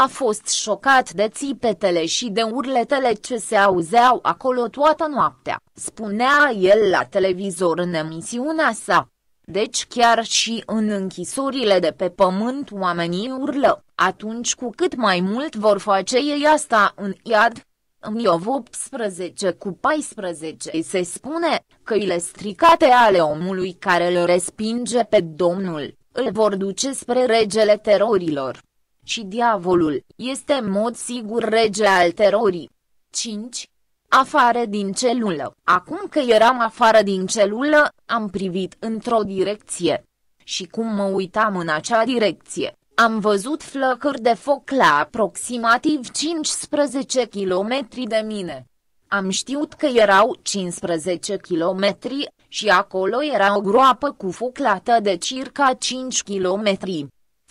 a fost șocat de țipetele și de urletele ce se auzeau acolo toată noaptea, spunea el la televizor în emisiunea sa. Deci chiar și în închisorile de pe pământ oamenii urlă, atunci cu cât mai mult vor face ei asta în iad. În Iov 18 cu 14 se spune, căile stricate ale omului care îl respinge pe Domnul, îl vor duce spre regele terorilor și diavolul, este în mod sigur rege al terorii. 5. Afară din celulă. Acum că eram afară din celulă, am privit într-o direcție. Și cum mă uitam în acea direcție, am văzut flăcări de foc la aproximativ 15 km de mine. Am știut că erau 15 km și acolo era o groapă cu foc lată de circa 5 km.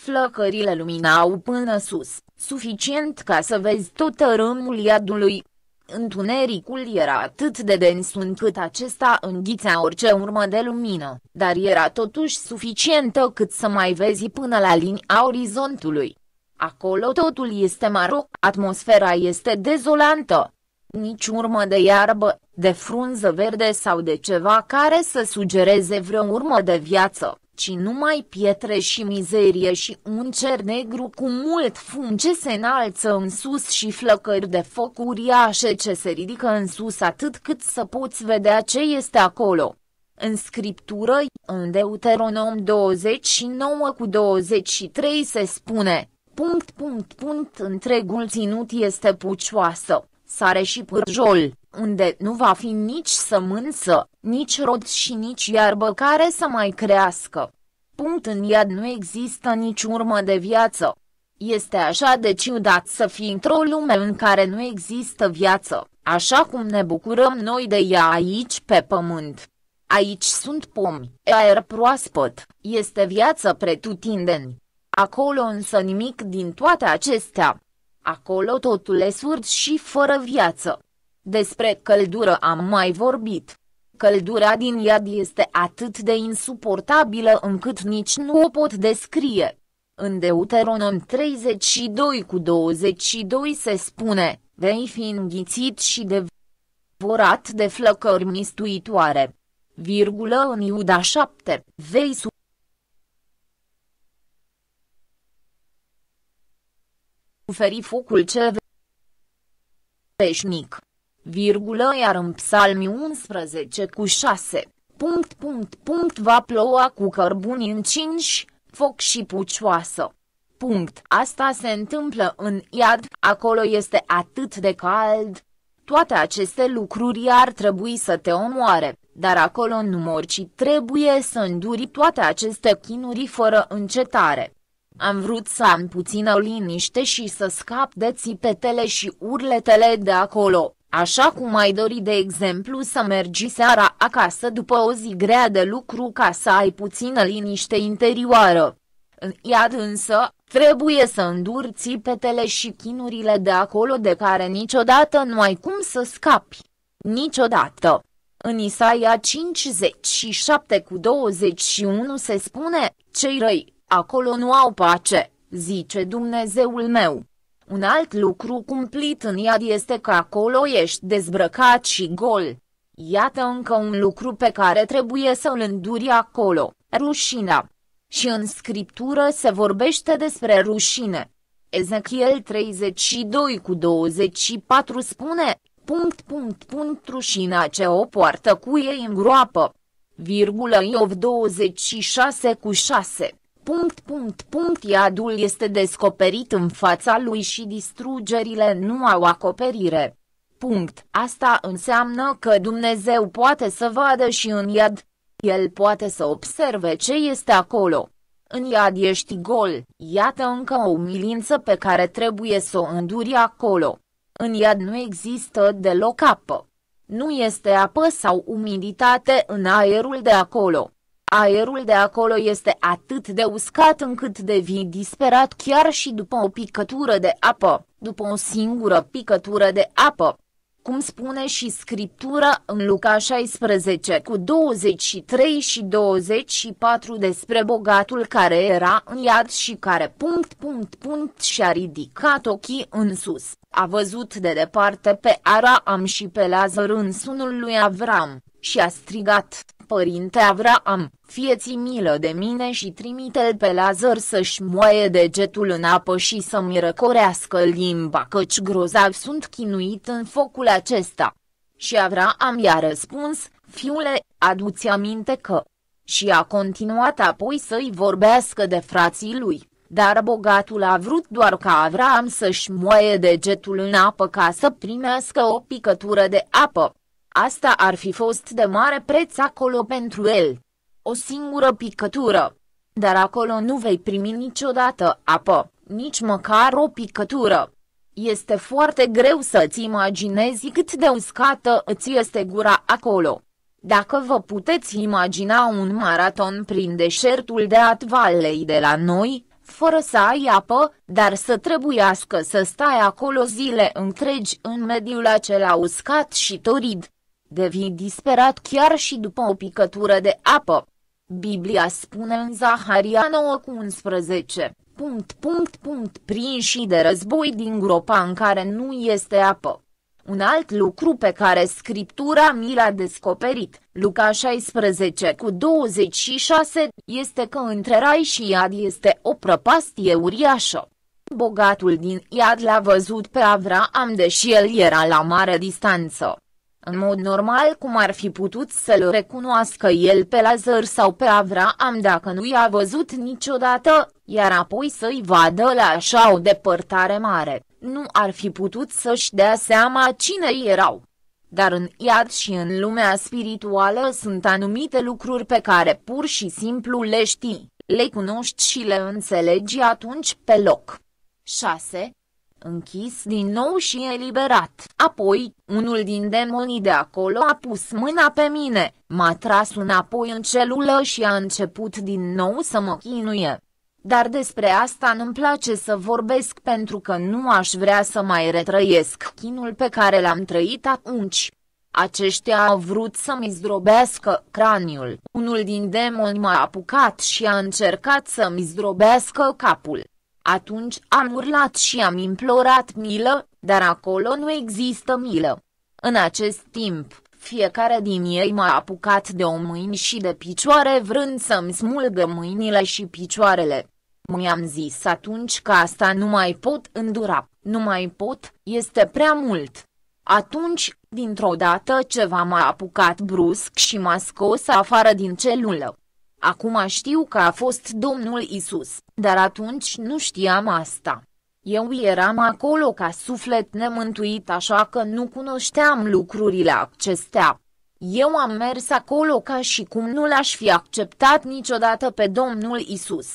Flăcările luminau până sus, suficient ca să vezi tot râmul iadului. Întunericul era atât de dens încât acesta înghițea orice urmă de lumină, dar era totuși suficientă cât să mai vezi până la linia orizontului. Acolo totul este maro, atmosfera este dezolantă. Nici urmă de iarbă, de frunză verde sau de ceva care să sugereze vreo urmă de viață ci numai pietre și mizerie și un cer negru cu mult fum ce se înalță în sus și flăcări de foc uriașe ce se ridică în sus atât cât să poți vedea ce este acolo. În scriptură, în Deuteronom 29 cu 23 se spune, punct, punct, punct, întregul ținut este pucioasă, sare și pârjol, unde nu va fi nici sămânță, nici rod și nici iarbă care să mai crească. Punct în iad nu există nici urmă de viață. Este așa de ciudat să fii într-o lume în care nu există viață, așa cum ne bucurăm noi de ea aici pe pământ. Aici sunt pomi, aer proaspăt, este viață pretutindeni. Acolo însă nimic din toate acestea. Acolo totul e surd și fără viață. Despre căldură am mai vorbit. Căldura din iad este atât de insuportabilă încât nici nu o pot descrie. În Deuteronom 32 cu 22 se spune, vei fi înghițit și devorat de flăcări mistuitoare. Virgulă în Iuda 7, vei suferi focul ce veșnic virgulă iar în psalmi 11 cu 6, punct punct punct va ploua cu cărbuni încinși, foc și pucioasă. Punct. Asta se întâmplă în iad, acolo este atât de cald. Toate aceste lucruri ar trebui să te omoare, dar acolo nu mori ci trebuie să înduri toate aceste chinuri fără încetare. Am vrut să am puțină liniște și să scap de țipetele și urletele de acolo. Așa cum ai dori de exemplu să mergi seara acasă după o zi grea de lucru ca să ai puțină liniște interioară. În iad însă, trebuie să înduri țipetele și chinurile de acolo de care niciodată nu ai cum să scapi. Niciodată. În Isaia 57 cu 21 se spune, cei răi, acolo nu au pace, zice Dumnezeul meu. Un alt lucru cumplit în iad este că acolo ești dezbrăcat și gol. Iată încă un lucru pe care trebuie să-l înduri acolo, rușina. Și în scriptură se vorbește despre rușine. Ezechiel 32 cu 24 spune, punct punct punct rușina ce o poartă cu ei în groapă. Virgulă Iov 26 cu 6 Punct, punct, punct, iadul este descoperit în fața lui și distrugerile nu au acoperire. Punct. Asta înseamnă că Dumnezeu poate să vadă și în iad. El poate să observe ce este acolo. În iad ești gol, iată încă o umilință pe care trebuie să o înduri acolo. În iad nu există deloc apă. Nu este apă sau umiditate în aerul de acolo. Aerul de acolo este atât de uscat încât devii disperat chiar și după o picătură de apă, după o singură picătură de apă. Cum spune și scriptura în Luca 16 cu 23 și 24 despre bogatul care era în iad și care punct punct punct și-a ridicat ochii în sus, a văzut de departe pe Araam și pe Lazar în sunul lui Avram, și a strigat, Părinte Avraam, fieți milă de mine și trimite-l pe Lazar să-și moaie degetul în apă și să-mi răcorească limba căci grozav sunt chinuit în focul acesta. Și Avraam i-a răspuns, fiule, aduți aminte că... Și a continuat apoi să-i vorbească de frații lui, dar bogatul a vrut doar ca Avraam să-și moaie degetul în apă ca să primească o picătură de apă. Asta ar fi fost de mare preț acolo pentru el. O singură picătură. Dar acolo nu vei primi niciodată apă, nici măcar o picătură. Este foarte greu să-ți imaginezi cât de uscată îți este gura acolo. Dacă vă puteți imagina un maraton prin deșertul de Atvalei de la noi, fără să ai apă, dar să trebuiască să stai acolo zile întregi în mediul acela uscat și torid, Devii disperat chiar și după o picătură de apă. Biblia spune în Zaharia 9 cu 11, punct, punct, punct, prinși de război din gropa în care nu este apă. Un alt lucru pe care Scriptura mi l-a descoperit, Luca 16 cu 26, este că între rai și iad este o prăpastie uriașă. Bogatul din iad l-a văzut pe Avraam deși el era la mare distanță. În mod normal cum ar fi putut să-l recunoască el pe Lazar sau pe Avraam dacă nu i-a văzut niciodată, iar apoi să-i vadă la așa o depărtare mare, nu ar fi putut să-și dea seama cine erau. Dar în iad și în lumea spirituală sunt anumite lucruri pe care pur și simplu le știi, le cunoști și le înțelegi atunci pe loc. 6 închis din nou și eliberat. Apoi, unul din demonii de acolo a pus mâna pe mine, m-a tras înapoi în celulă și a început din nou să mă chinuie. Dar despre asta nu-mi place să vorbesc pentru că nu aș vrea să mai retrăiesc chinul pe care l-am trăit atunci. Aceștia au vrut să-mi zdrobească craniul. Unul din demoni m-a apucat și a încercat să-mi zdrobească capul. Atunci am urlat și am implorat milă, dar acolo nu există milă. În acest timp, fiecare din ei m-a apucat de o mâini și de picioare vrând să-mi smulgă mâinile și picioarele. Mi-am zis atunci că asta nu mai pot îndura, nu mai pot, este prea mult. Atunci, dintr-o dată ceva m-a apucat brusc și m-a scos afară din celulă. Acum știu că a fost Domnul Isus dar atunci nu știam asta. Eu eram acolo ca suflet nemântuit așa că nu cunoșteam lucrurile acestea. Eu am mers acolo ca și cum nu l-aș fi acceptat niciodată pe Domnul Isus.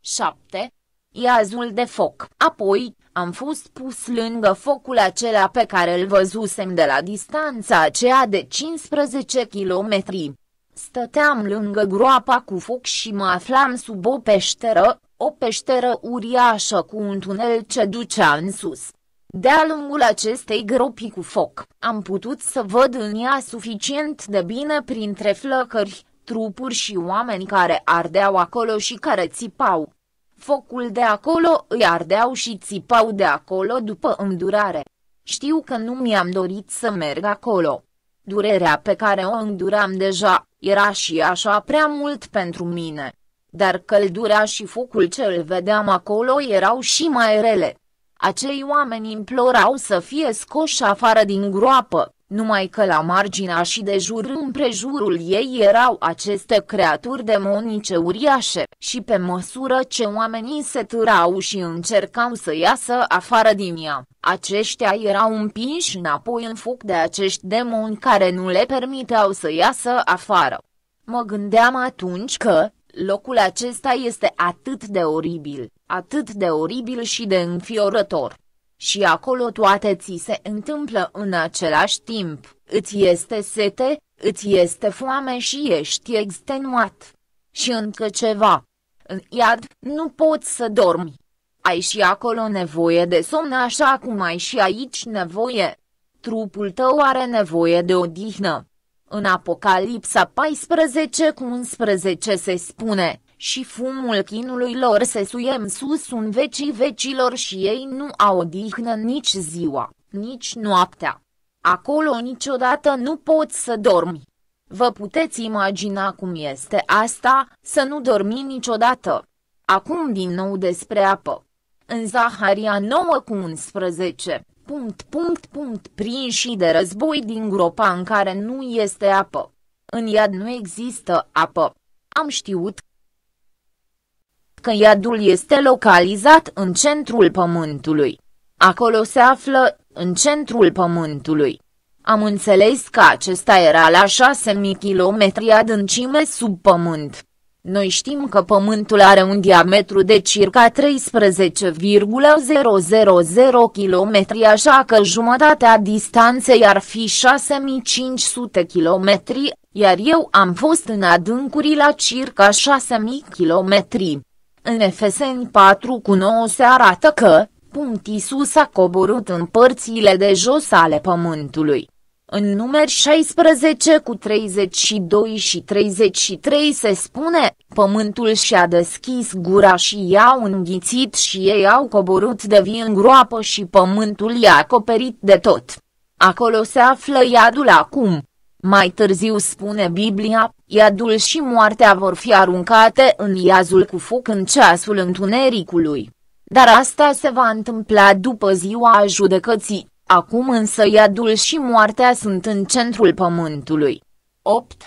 7. Iazul de foc. Apoi, am fost pus lângă focul acela pe care îl văzusem de la distanța aceea de 15 kilometri. Stăteam lângă groapa cu foc și mă aflam sub o peșteră, o peșteră uriașă cu un tunel ce ducea în sus. De-a lungul acestei gropi cu foc, am putut să văd în ea suficient de bine printre flăcări, trupuri și oameni care ardeau acolo și care țipau. Focul de acolo îi ardeau și țipau de acolo după îndurare. Știu că nu mi-am dorit să merg acolo. Durerea pe care o înduram deja, era și așa prea mult pentru mine dar căldura și focul ce îl vedeam acolo erau și mai rele. Acei oameni implorau să fie scoși afară din groapă, numai că la marginea și de jur împrejurul ei erau aceste creaturi demonice uriașe, și pe măsură ce oamenii se târau și încercau să iasă afară din ea, aceștia erau împinși înapoi în foc de acești demoni care nu le permiteau să iasă afară. Mă gândeam atunci că, Locul acesta este atât de oribil, atât de oribil și de înfiorător. Și acolo toate ți se întâmplă în același timp, îți este sete, îți este foame și ești extenuat. Și încă ceva. În iad, nu poți să dormi. Ai și acolo nevoie de somn așa cum ai și aici nevoie. Trupul tău are nevoie de odihnă. În Apocalipsa 14 cu 11 se spune, și fumul chinului lor se suie în sus un vecii vecilor și ei nu au odihnă nici ziua, nici noaptea. Acolo niciodată nu poți să dormi. Vă puteți imagina cum este asta, să nu dormi niciodată. Acum din nou despre apă. În Zaharia 9 cu 11, Punct, punct, punct, și de război din gropa în care nu este apă. În iad nu există apă. Am știut că iadul este localizat în centrul pământului. Acolo se află, în centrul pământului. Am înțeles că acesta era la 6.000 km adâncime sub pământ. Noi știm că Pământul are un diametru de circa 13,000 km așa că jumătatea distanței ar fi 6500 km, iar eu am fost în adâncuri la circa 6000 km. În FSN 4 cu 9 se arată că, punct Isus a coborât în părțile de jos ale pământului. În numeri 16 cu 32 și 33 se spune, pământul și-a deschis gura și i-au înghițit și ei au coborât de vie în groapă și pământul i-a acoperit de tot. Acolo se află iadul acum. Mai târziu spune Biblia, iadul și moartea vor fi aruncate în iazul cu foc în ceasul întunericului. Dar asta se va întâmpla după ziua judecății. Acum însă iadul și moartea sunt în centrul pământului. 8.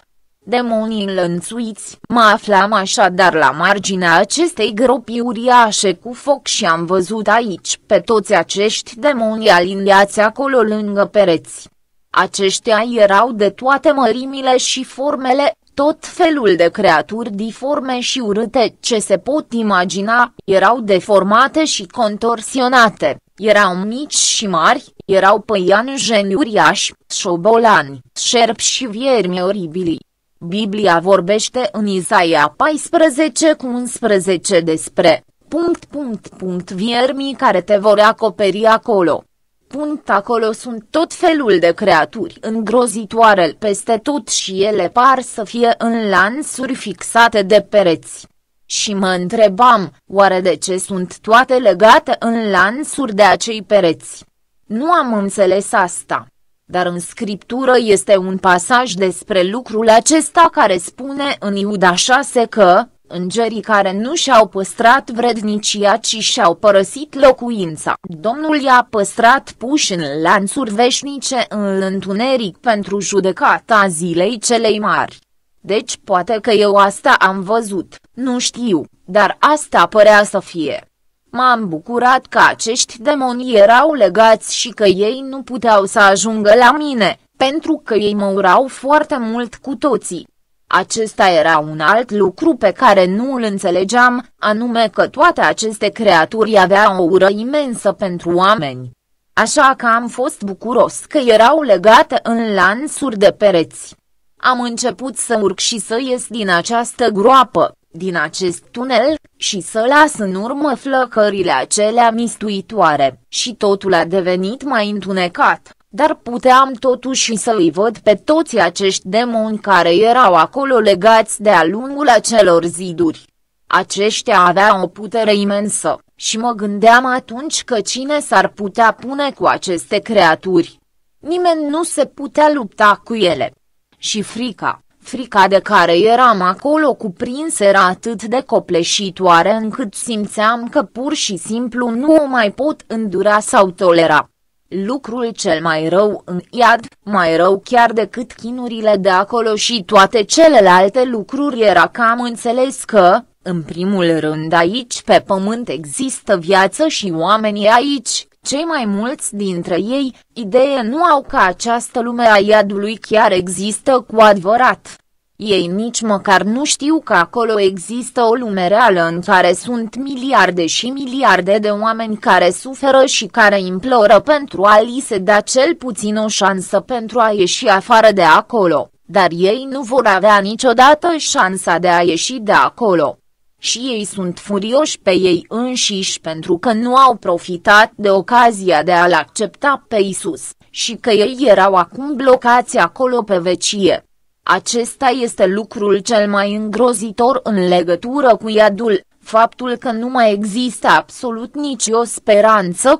Demonii înlănțuiți Mă aflam așadar la marginea acestei gropi uriașe cu foc și am văzut aici pe toți acești demoni aliniați acolo lângă pereți. Aceștia erau de toate mărimile și formele, tot felul de creaturi diforme și urâte ce se pot imagina, erau deformate și contorsionate, erau mici și mari, erau păianjeni uriași, șobolani, șerpi și viermi oribili. Biblia vorbește în Isaia 14 cu 11 despre punct punct punct viermii care te vor acoperi acolo. Punct acolo sunt tot felul de creaturi îngrozitoare peste tot și ele par să fie în lansuri fixate de pereți. Și mă întrebam, oare de ce sunt toate legate în lansuri de acei pereți? Nu am înțeles asta. Dar în scriptură este un pasaj despre lucrul acesta care spune în Iuda 6 că, îngerii care nu și-au păstrat vrednicia ci și-au părăsit locuința. Domnul i-a păstrat puși în lanțuri veșnice în întuneric pentru judecata zilei celei mari. Deci poate că eu asta am văzut, nu știu, dar asta părea să fie. M-am bucurat că acești demoni erau legați și că ei nu puteau să ajungă la mine, pentru că ei mă urau foarte mult cu toții. Acesta era un alt lucru pe care nu îl înțelegeam, anume că toate aceste creaturi aveau o ură imensă pentru oameni. Așa că am fost bucuros că erau legate în lanțuri de pereți. Am început să urc și să ies din această groapă, din acest tunel, și să las în urmă flăcările acelea mistuitoare, și totul a devenit mai întunecat dar puteam totuși să-i văd pe toți acești demoni care erau acolo legați de-a lungul acelor ziduri. Aceștia aveau o putere imensă, și mă gândeam atunci că cine s-ar putea pune cu aceste creaturi. Nimeni nu se putea lupta cu ele. Și frica, frica de care eram acolo cuprins era atât de copleșitoare încât simțeam că pur și simplu nu o mai pot îndura sau tolera lucrul cel mai rău în iad, mai rău chiar decât chinurile de acolo și toate celelalte lucruri era cam înțeles că, în primul rând aici pe pământ există viață și oamenii aici, cei mai mulți dintre ei, idee nu au că această lume a iadului chiar există cu adevărat, ei nici măcar nu știu că acolo există o lume reală în care sunt miliarde și miliarde de oameni care suferă și care imploră pentru a li se da cel puțin o șansă pentru a ieși afară de acolo, dar ei nu vor avea niciodată șansa de a ieși de acolo. Și ei sunt furioși pe ei înșiși pentru că nu au profitat de ocazia de a-L accepta pe Isus, și că ei erau acum blocați acolo pe vecie. Acesta este lucrul cel mai îngrozitor în legătură cu iadul, faptul că nu mai există absolut nicio speranță